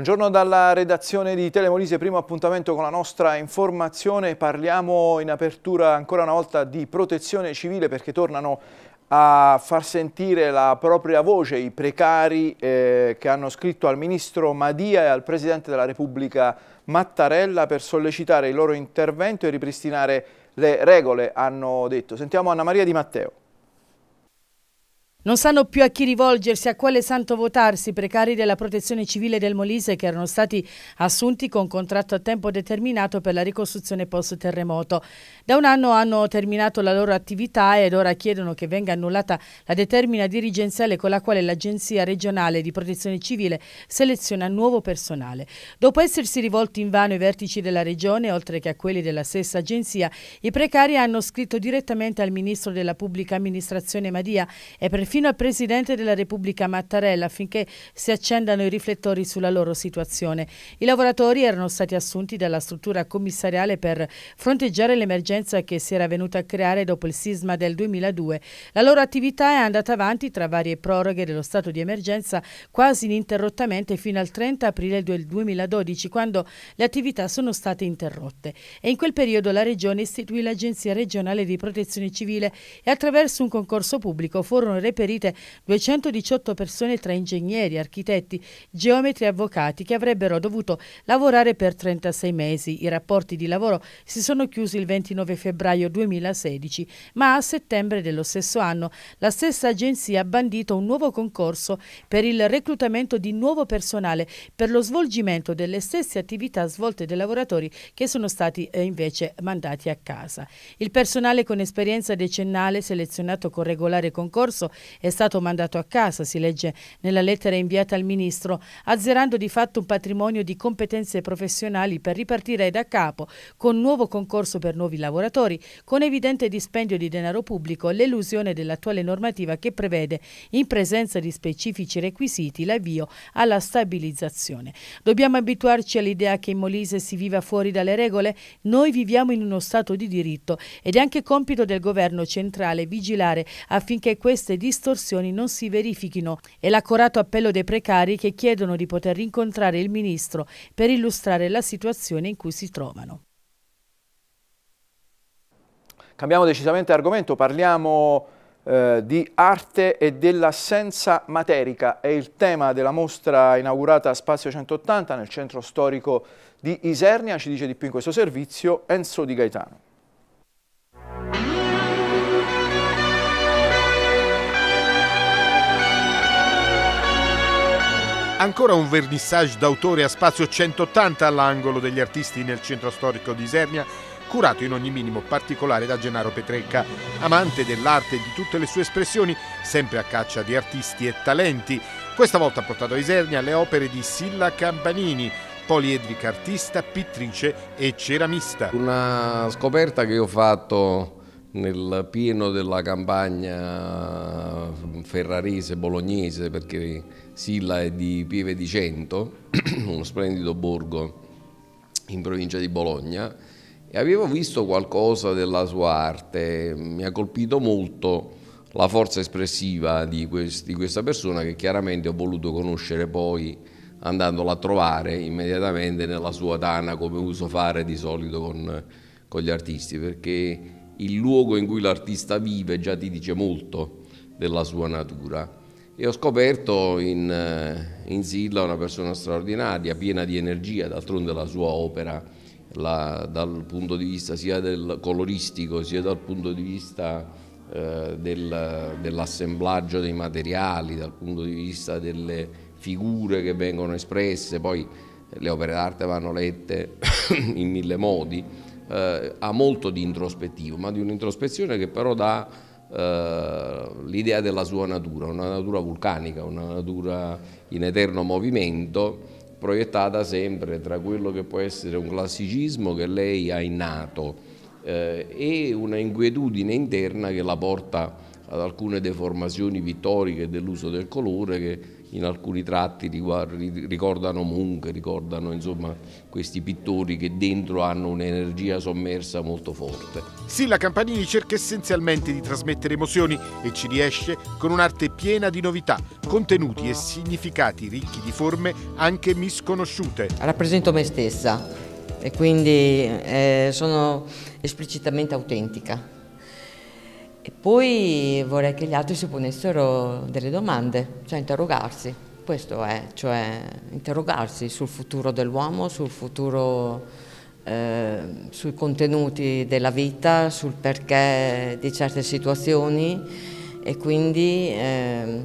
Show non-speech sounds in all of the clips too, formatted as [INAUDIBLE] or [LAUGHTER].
Buongiorno dalla redazione di Telemolise, primo appuntamento con la nostra informazione. Parliamo in apertura ancora una volta di protezione civile perché tornano a far sentire la propria voce i precari eh, che hanno scritto al ministro Madia e al presidente della Repubblica Mattarella per sollecitare il loro intervento e ripristinare le regole, hanno detto. Sentiamo Anna Maria Di Matteo. Non sanno più a chi rivolgersi, a quale santo votarsi, precari della protezione civile del Molise che erano stati assunti con contratto a tempo determinato per la ricostruzione post-terremoto. Da un anno hanno terminato la loro attività ed ora chiedono che venga annullata la determina dirigenziale con la quale l'Agenzia regionale di protezione civile seleziona nuovo personale. Dopo essersi rivolti invano ai vertici della regione, oltre che a quelli della stessa agenzia, i precari hanno scritto direttamente al ministro della pubblica amministrazione Madia e per fino al Presidente della Repubblica Mattarella affinché si accendano i riflettori sulla loro situazione. I lavoratori erano stati assunti dalla struttura commissariale per fronteggiare l'emergenza che si era venuta a creare dopo il sisma del 2002. La loro attività è andata avanti tra varie proroghe dello stato di emergenza quasi ininterrottamente fino al 30 aprile del 2012 quando le attività sono state interrotte e in quel periodo la Regione istituì l'Agenzia regionale di protezione civile e attraverso un concorso pubblico furono reperti perite 218 persone tra ingegneri, architetti, geometri e avvocati che avrebbero dovuto lavorare per 36 mesi. I rapporti di lavoro si sono chiusi il 29 febbraio 2016, ma a settembre dello stesso anno la stessa agenzia ha bandito un nuovo concorso per il reclutamento di nuovo personale per lo svolgimento delle stesse attività svolte dai lavoratori che sono stati eh, invece mandati a casa. Il personale con esperienza decennale selezionato con regolare concorso è stato mandato a casa, si legge nella lettera inviata al Ministro, azzerando di fatto un patrimonio di competenze professionali per ripartire da capo, con nuovo concorso per nuovi lavoratori, con evidente dispendio di denaro pubblico, l'elusione dell'attuale normativa che prevede, in presenza di specifici requisiti, l'avvio alla stabilizzazione. Dobbiamo abituarci all'idea che in Molise si viva fuori dalle regole? Noi viviamo in uno Stato di diritto ed è anche compito del governo centrale vigilare affinché queste disposizioni distorsioni non si verifichino e l'accorato appello dei precari che chiedono di poter rincontrare il Ministro per illustrare la situazione in cui si trovano. Cambiamo decisamente argomento, parliamo eh, di arte e dell'assenza materica. È il tema della mostra inaugurata a Spazio 180 nel centro storico di Isernia, ci dice di più in questo servizio Enzo Di Gaetano. Ancora un vernissage d'autore a spazio 180 all'angolo degli artisti nel centro storico di Isernia, curato in ogni minimo particolare da Gennaro Petrecca, amante dell'arte e di tutte le sue espressioni, sempre a caccia di artisti e talenti. Questa volta ha portato a Isernia le opere di Silla Campanini, poliedrica artista, pittrice e ceramista. Una scoperta che ho fatto nel pieno della campagna ferrarese, bolognese, perché Silla è di Pieve di Cento, [CLEARS THROAT] uno splendido borgo in provincia di Bologna, e avevo visto qualcosa della sua arte, mi ha colpito molto la forza espressiva di, questa persona che chiaramente ho voluto conoscere poi andandola a trovare immediatamente nella sua tana come uso fare di solito con, con gli artisti, perché il luogo in cui l'artista vive già ti dice molto della sua natura. E ho scoperto in, eh, in Silla una persona straordinaria, piena di energia, d'altronde la sua opera la, dal punto di vista sia del coloristico sia dal punto di vista eh, del, dell'assemblaggio dei materiali, dal punto di vista delle figure che vengono espresse, poi le opere d'arte vanno lette [COUGHS] in mille modi eh, ha molto di introspettivo, ma di un'introspezione che però dà eh, l'idea della sua natura, una natura vulcanica, una natura in eterno movimento, proiettata sempre tra quello che può essere un classicismo che lei ha innato eh, e una inquietudine interna che la porta ad alcune deformazioni pittoriche dell'uso del colore che in alcuni tratti ricordano Munch, ricordano insomma, questi pittori che dentro hanno un'energia sommersa molto forte. Sì, la Campanini cerca essenzialmente di trasmettere emozioni e ci riesce con un'arte piena di novità, contenuti e significati ricchi di forme anche misconosciute. Rappresento me stessa e quindi eh, sono esplicitamente autentica. E poi vorrei che gli altri si ponessero delle domande, cioè interrogarsi. Questo è, cioè interrogarsi sul futuro dell'uomo, sul futuro, eh, sui contenuti della vita, sul perché di certe situazioni e quindi eh,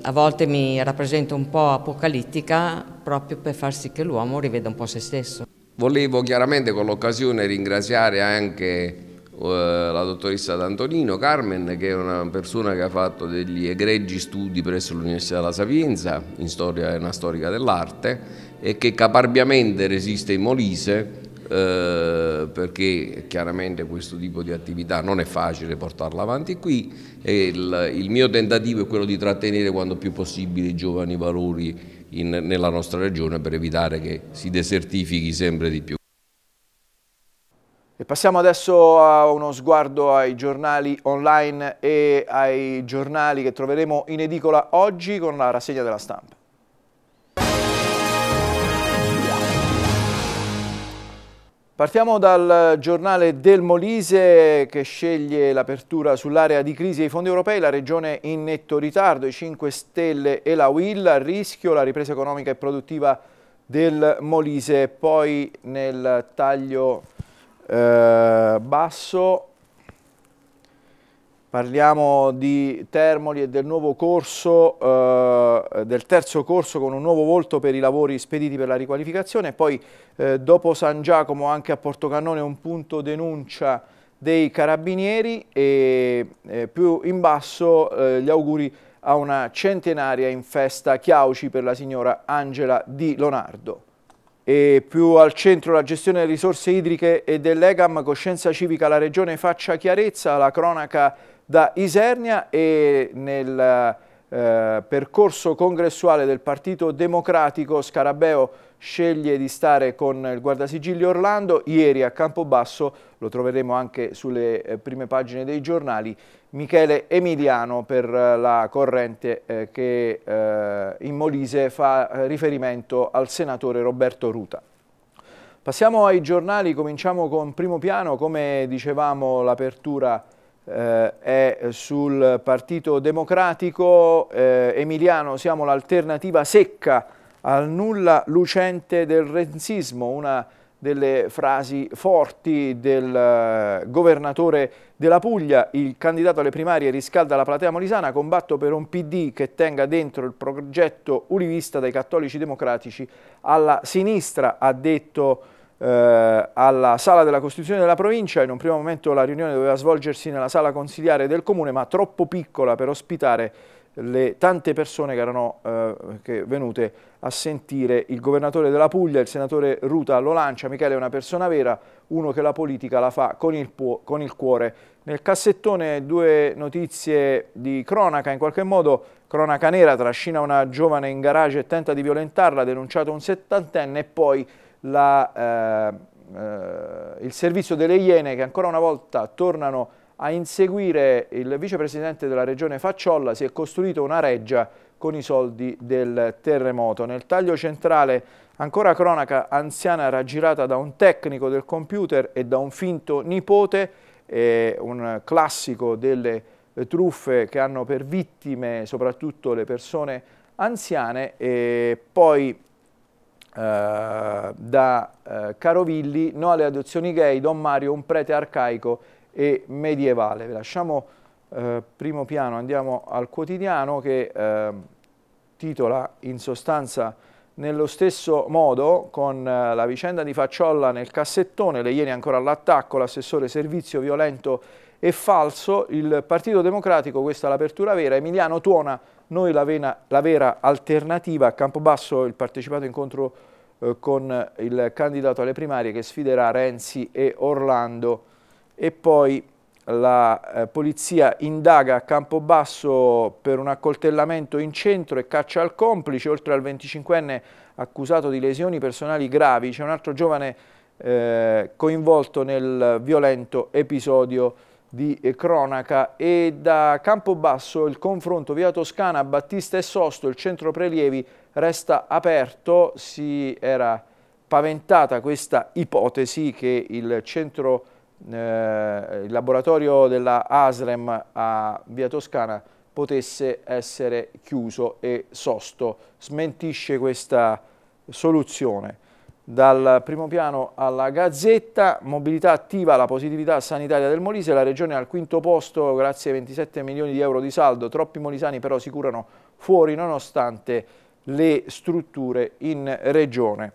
a volte mi rappresento un po' apocalittica proprio per far sì che l'uomo riveda un po' se stesso. Volevo chiaramente con l'occasione ringraziare anche eh, la dottoressa D'Antonino Carmen, che è una persona che ha fatto degli egregi studi presso l'Università della Sapienza in storia e una storica dell'arte e che caparbiamente resiste in Molise eh, perché chiaramente questo tipo di attività non è facile portarla avanti qui e il, il mio tentativo è quello di trattenere quanto più possibile i giovani valori in, nella nostra regione per evitare che si desertifichi sempre di più. E passiamo adesso a uno sguardo ai giornali online e ai giornali che troveremo in edicola oggi con la rassegna della stampa. Partiamo dal giornale del Molise che sceglie l'apertura sull'area di crisi dei fondi europei, la regione in netto ritardo, i 5 Stelle e la Will a rischio, la ripresa economica e produttiva del Molise. Poi nel taglio eh, basso, parliamo di Termoli e del nuovo corso, eh, del terzo corso con un nuovo volto per i lavori spediti per la riqualificazione, poi eh, dopo San Giacomo anche a Portocannone un punto denuncia dei carabinieri e eh, più in basso eh, gli auguri a una centenaria in festa Chiauci per la signora Angela Di Lonardo e più al centro la gestione delle risorse idriche e dell'EGAM, coscienza civica, la Regione faccia chiarezza, la cronaca da Isernia e nel eh, percorso congressuale del Partito Democratico, Scarabeo sceglie di stare con il guardasigilli Orlando, ieri a Campobasso, lo troveremo anche sulle eh, prime pagine dei giornali, Michele Emiliano per eh, la corrente eh, che in Molise fa riferimento al senatore Roberto Ruta. Passiamo ai giornali, cominciamo con primo piano, come dicevamo l'apertura eh, è sul Partito Democratico. Eh, Emiliano, siamo l'alternativa secca al nulla lucente del renzismo, una delle frasi forti del eh, governatore della Puglia, il candidato alle primarie riscalda la platea molisana, combatto per un PD che tenga dentro il progetto ulivista dai cattolici democratici alla sinistra, ha detto eh, alla sala della Costituzione della provincia, in un primo momento la riunione doveva svolgersi nella sala consiliare del comune ma troppo piccola per ospitare le tante persone che erano eh, che venute a sentire il governatore della Puglia, il senatore Ruta lo lancia, Michele è una persona vera, uno che la politica la fa con il, con il cuore. Nel cassettone due notizie di cronaca, in qualche modo cronaca nera, trascina una giovane in garage e tenta di violentarla, denunciato un settantenne e poi la, eh, eh, il servizio delle Iene che ancora una volta tornano a inseguire il vicepresidente della regione Facciolla si è costruito una reggia con i soldi del terremoto. Nel taglio centrale ancora cronaca anziana raggirata da un tecnico del computer e da un finto nipote, eh, un classico delle eh, truffe che hanno per vittime soprattutto le persone anziane e poi eh, da eh, Carovilli, no alle adozioni gay, Don Mario, un prete arcaico e medievale. Vi lasciamo eh, primo piano, andiamo al quotidiano che eh, titola in sostanza nello stesso modo con eh, la vicenda di Facciolla nel cassettone, le ieri ancora all'attacco, l'assessore servizio violento e falso, il Partito Democratico, questa è l'apertura vera, Emiliano Tuona, noi la, vena, la vera alternativa, a Campobasso il partecipato incontro eh, con il candidato alle primarie che sfiderà Renzi e Orlando e poi la eh, polizia indaga a Campobasso per un accoltellamento in centro e caccia al complice, oltre al 25enne accusato di lesioni personali gravi, c'è un altro giovane eh, coinvolto nel violento episodio di eh, cronaca e da Campobasso il confronto via Toscana, Battista e Sosto, il centro prelievi resta aperto, si era paventata questa ipotesi che il centro prelievi eh, il laboratorio della ASREM a Via Toscana potesse essere chiuso e sosto. Smentisce questa soluzione. Dal primo piano alla Gazzetta, mobilità attiva, la positività sanitaria del Molise, la regione al quinto posto grazie ai 27 milioni di euro di saldo, troppi molisani però si curano fuori nonostante le strutture in regione.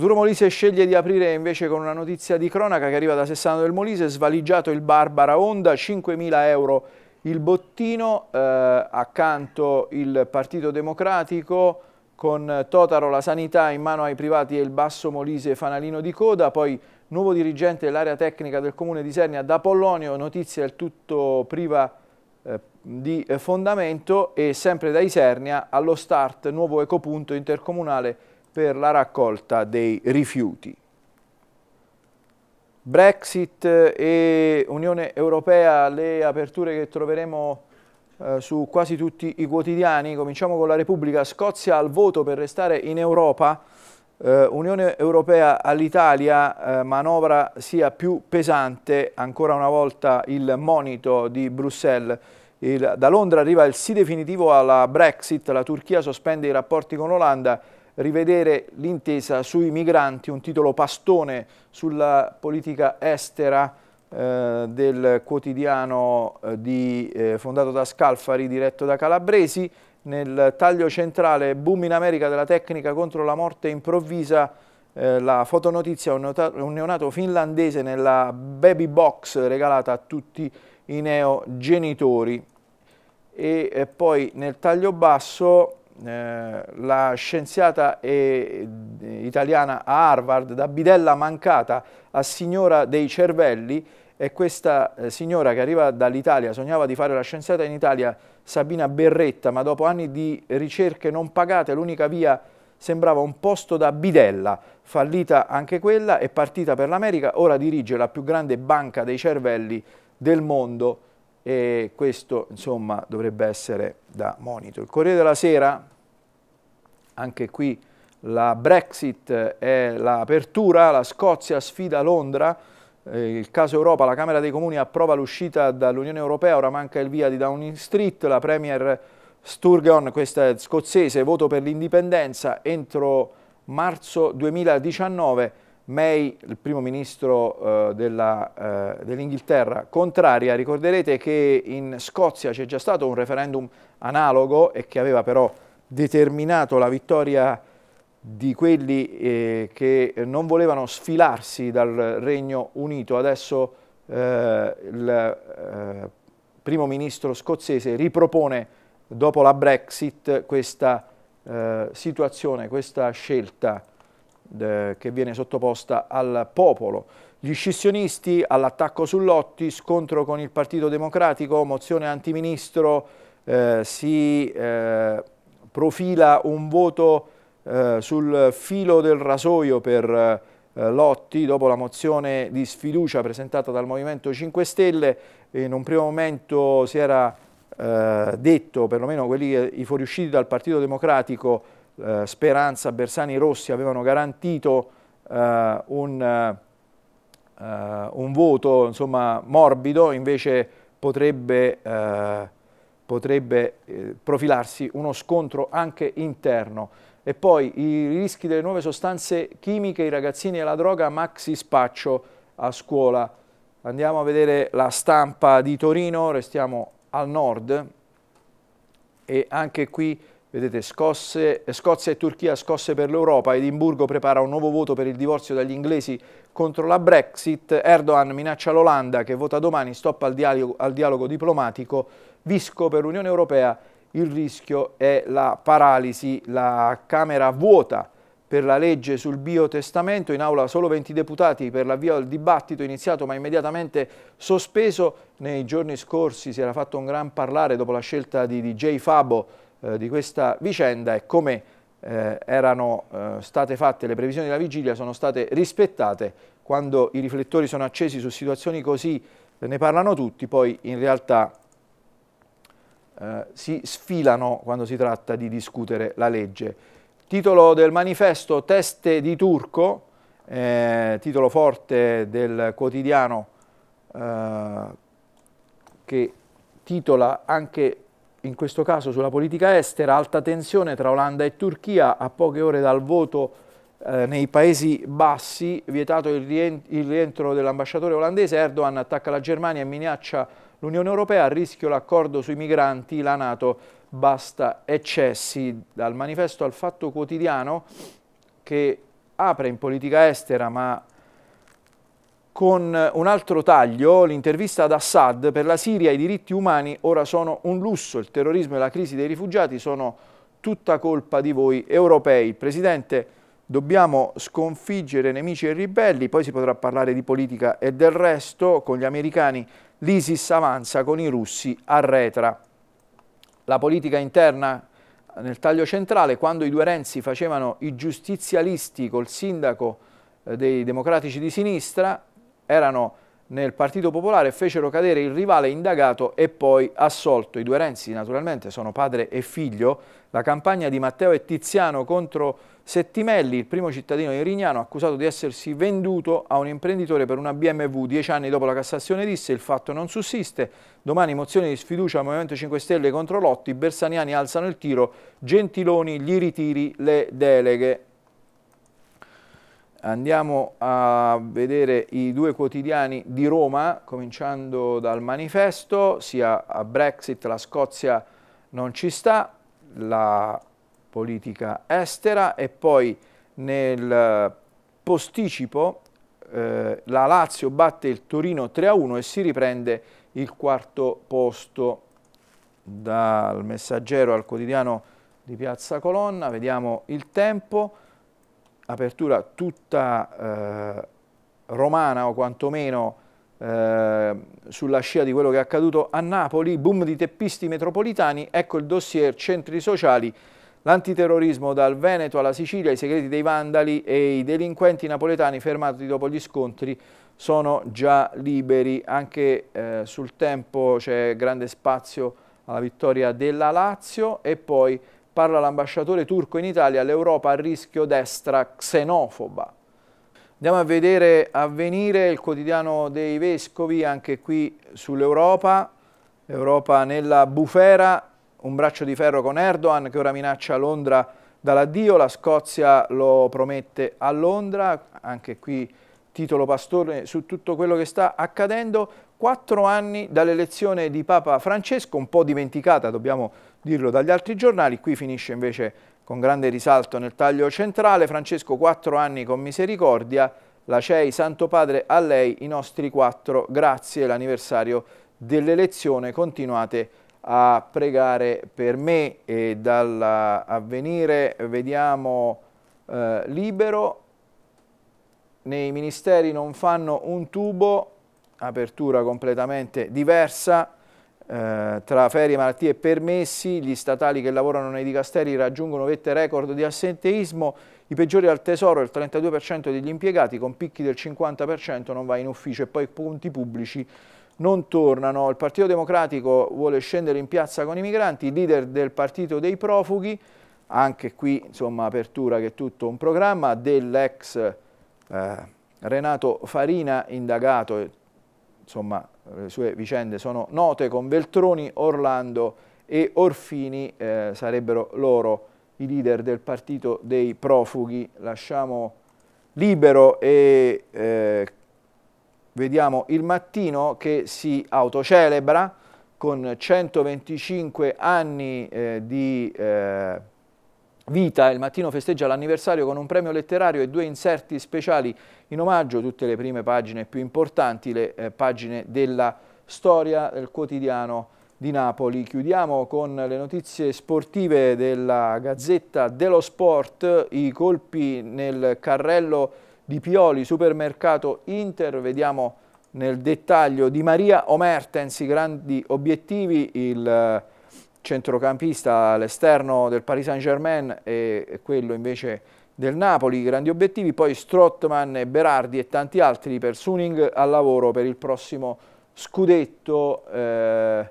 Futuro Molise sceglie di aprire invece con una notizia di cronaca che arriva da Sessano del Molise, svaligiato il Barbara Onda, 5.000 euro il bottino, eh, accanto il Partito Democratico, con Totaro la sanità in mano ai privati e il Basso Molise fanalino di coda, poi nuovo dirigente dell'area tecnica del Comune di Sernia da Pollonio, notizia del tutto priva eh, di eh, fondamento e sempre da Isernia allo start nuovo ecopunto intercomunale per la raccolta dei rifiuti. Brexit e Unione Europea, le aperture che troveremo eh, su quasi tutti i quotidiani. Cominciamo con la Repubblica. Scozia al voto per restare in Europa. Eh, Unione Europea all'Italia, eh, manovra sia più pesante. Ancora una volta il monito di Bruxelles. Il, da Londra arriva il sì definitivo alla Brexit. La Turchia sospende i rapporti con l'Olanda rivedere l'intesa sui migranti, un titolo pastone sulla politica estera eh, del quotidiano eh, di, eh, fondato da Scalfari, diretto da Calabresi. Nel taglio centrale boom in America della tecnica contro la morte improvvisa eh, la fotonotizia un neonato finlandese nella baby box regalata a tutti i neogenitori e eh, poi nel taglio basso eh, la scienziata e, eh, italiana a Harvard, da bidella mancata a signora dei cervelli, e questa eh, signora che arriva dall'Italia, sognava di fare la scienziata in Italia, Sabina Berretta, ma dopo anni di ricerche non pagate, l'unica via sembrava un posto da bidella, fallita anche quella, è partita per l'America, ora dirige la più grande banca dei cervelli del mondo e questo insomma dovrebbe essere da monito. Il Corriere della Sera, anche qui la Brexit è l'apertura, la Scozia sfida Londra, eh, il caso Europa, la Camera dei Comuni approva l'uscita dall'Unione Europea, ora manca il via di Downing Street, la Premier Sturgeon, questa è scozzese, voto per l'indipendenza entro marzo 2019, May, il primo ministro eh, eh dell'Inghilterra, eh, dell contraria. Ricorderete che in Scozia c'è già stato un referendum analogo e che aveva però determinato la vittoria di quelli eh, che non volevano sfilarsi dal Regno Unito. Adesso eh, il eh, primo ministro scozzese ripropone dopo la Brexit questa situazione, questa scelta che viene sottoposta al popolo. Gli scissionisti all'attacco su Lotti, scontro con il Partito Democratico, mozione antiministro, eh, si eh, profila un voto eh, sul filo del rasoio per eh, Lotti dopo la mozione di sfiducia presentata dal Movimento 5 Stelle. In un primo momento si era eh, detto, perlomeno quelli, i fuoriusciti dal Partito Democratico, eh, Speranza, Bersani Rossi avevano garantito eh, un, eh, un, voto insomma, morbido, invece potrebbe, eh, potrebbe eh, profilarsi uno scontro anche interno. E poi i rischi delle nuove sostanze chimiche, i ragazzini e la droga, maxi spaccio a scuola. Andiamo a vedere la stampa di Torino, restiamo al nord e anche qui Vedete, scosse, Scozia e Turchia scosse per l'Europa, Edimburgo prepara un nuovo voto per il divorzio dagli inglesi contro la Brexit, Erdogan minaccia l'Olanda che vota domani, stop al dialogo, al dialogo diplomatico, Visco per l'Unione Europea, il rischio è la paralisi, la Camera vuota per la legge sul biotestamento, in aula solo 20 deputati per l'avvio del dibattito iniziato ma immediatamente sospeso. Nei giorni scorsi si era fatto un gran parlare dopo la scelta di DJ Fabo eh, di questa vicenda e come eh, erano eh, state fatte le previsioni della vigilia sono state rispettate quando i riflettori sono accesi su situazioni così ne parlano tutti, poi in realtà eh, si sfilano quando si tratta di discutere la legge. Titolo del manifesto Teste di Turco, eh, titolo forte del quotidiano eh, che titola anche in questo caso sulla politica estera, alta tensione tra Olanda e Turchia, a poche ore dal voto eh, nei Paesi Bassi, vietato il, rientro dell'ambasciatore olandese, Erdogan attacca la Germania e minaccia l'Unione Europea, a rischio l'accordo sui migranti, la Nato basta eccessi, dal manifesto al fatto quotidiano che apre in politica estera ma con eh, un altro taglio, l'intervista ad Assad per la Siria, i diritti umani ora sono un lusso, il terrorismo e la crisi dei rifugiati sono tutta colpa di voi europei. Il Presidente, dobbiamo sconfiggere nemici e ribelli, poi si potrà parlare di politica e del resto, con gli americani l'ISIS avanza, con i russi arretra. La politica interna nel taglio centrale, quando i due Renzi facevano i giustizialisti col sindaco eh, dei democratici di sinistra, erano nel Partito Popolare, fecero cadere il rivale indagato e poi assolto. I due Renzi naturalmente sono padre e figlio. La campagna di Matteo e Tiziano contro Settimelli, il primo cittadino di Rignano, accusato di essersi venduto a un imprenditore per una BMW. Dieci anni dopo la Cassazione disse il fatto non sussiste. Domani mozione di sfiducia al Movimento 5 Stelle contro Lotti, Bersaniani alzano il tiro, Gentiloni gli ritiri le deleghe. Andiamo a vedere i due quotidiani di Roma, cominciando dal manifesto, sia a Brexit la Scozia non ci sta, la politica estera e poi nel posticipo eh, la Lazio batte il Torino 3-1 e si riprende il quarto posto dal messaggero al quotidiano di Piazza Colonna, vediamo il tempo apertura tutta eh, romana o quantomeno eh, sulla scia di quello che è accaduto a Napoli, boom di teppisti metropolitani, ecco il dossier centri sociali, l'antiterrorismo dal Veneto alla Sicilia, i segreti dei vandali e i delinquenti napoletani fermati dopo gli scontri sono già liberi, anche eh, sul tempo c'è grande spazio alla vittoria della Lazio e poi Parla l'ambasciatore turco in Italia, l'Europa a rischio destra xenofoba. Andiamo a vedere avvenire il quotidiano dei Vescovi, anche qui sull'Europa. L'Europa nella bufera, un braccio di ferro con Erdogan che ora minaccia Londra dall'addio, la Scozia lo promette a Londra, anche qui titolo pastore su tutto quello che sta accadendo quattro anni dall'elezione di Papa Francesco, un po' dimenticata, dobbiamo dirlo, dagli altri giornali. Qui finisce invece con grande risalto nel taglio centrale. Francesco, quattro anni con misericordia. La CEI, Santo Padre, a lei i nostri quattro grazie. L'anniversario dell'elezione. Continuate a pregare per me e dall'avvenire vediamo eh, libero. Nei ministeri non fanno un tubo, apertura completamente diversa, eh, tra ferie, malattie e permessi, gli statali che lavorano nei dicasteri raggiungono vette record di assenteismo, i peggiori al tesoro, il 32% degli impiegati con picchi del 50% non va in ufficio e poi i punti pubblici non tornano. Il Partito Democratico vuole scendere in piazza con i migranti, i leader del Partito dei Profughi, anche qui insomma apertura che è tutto un programma dell'ex eh, Renato Farina indagato insomma, eh, le sue vicende sono note, con Veltroni, Orlando e Orfini eh, sarebbero loro i leader del partito dei profughi. Lasciamo libero e eh, vediamo il mattino che si autocelebra con 125 anni eh, di eh, Vita il mattino festeggia l'anniversario con un premio letterario e due inserti speciali in omaggio, tutte le prime pagine più importanti, le eh, pagine della storia del quotidiano di Napoli. Chiudiamo con le notizie sportive della Gazzetta dello Sport, i colpi nel carrello di Pioli, supermercato Inter, vediamo nel dettaglio di Maria Omertens i grandi obiettivi, il centrocampista all'esterno del Paris Saint Germain e quello invece del Napoli, grandi obiettivi, poi Strottman e Berardi e tanti altri per Suning al lavoro per il prossimo scudetto, eh,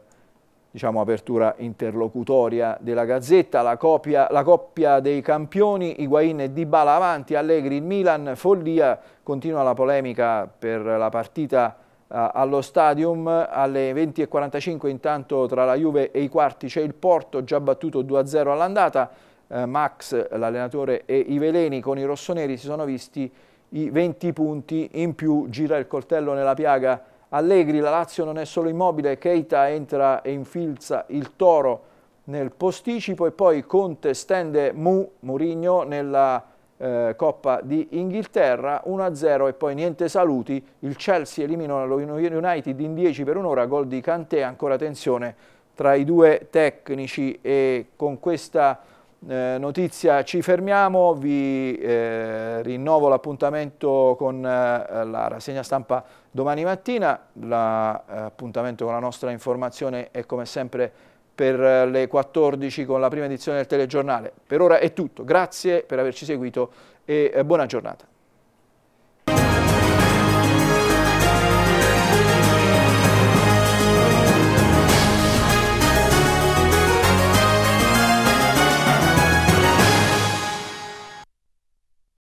diciamo apertura interlocutoria della Gazzetta, la, copia, la coppia dei campioni, Higuain e Dybala avanti, Allegri, il Milan, follia, continua la polemica per la partita allo stadium alle 20.45 intanto tra la Juve e i quarti c'è il Porto già battuto 2-0 all'andata eh, Max, l'allenatore e i veleni con i rossoneri si sono visti i 20 punti in più gira il coltello nella piaga Allegri, la Lazio non è solo immobile Keita entra e infilza il toro nel posticipo e poi Conte stende Mu, Murigno nella eh, Coppa di Inghilterra, 1-0 e poi niente saluti, il Chelsea elimina lo United in 10 per un'ora, gol di Kanté, ancora tensione tra i due tecnici e con questa eh, notizia ci fermiamo, vi eh, rinnovo l'appuntamento con eh, la rassegna stampa domani mattina, l'appuntamento eh, con la nostra informazione è come sempre per eh, le 14 con la prima edizione del telegiornale. Per ora è tutto, grazie per averci seguito e eh, buona giornata.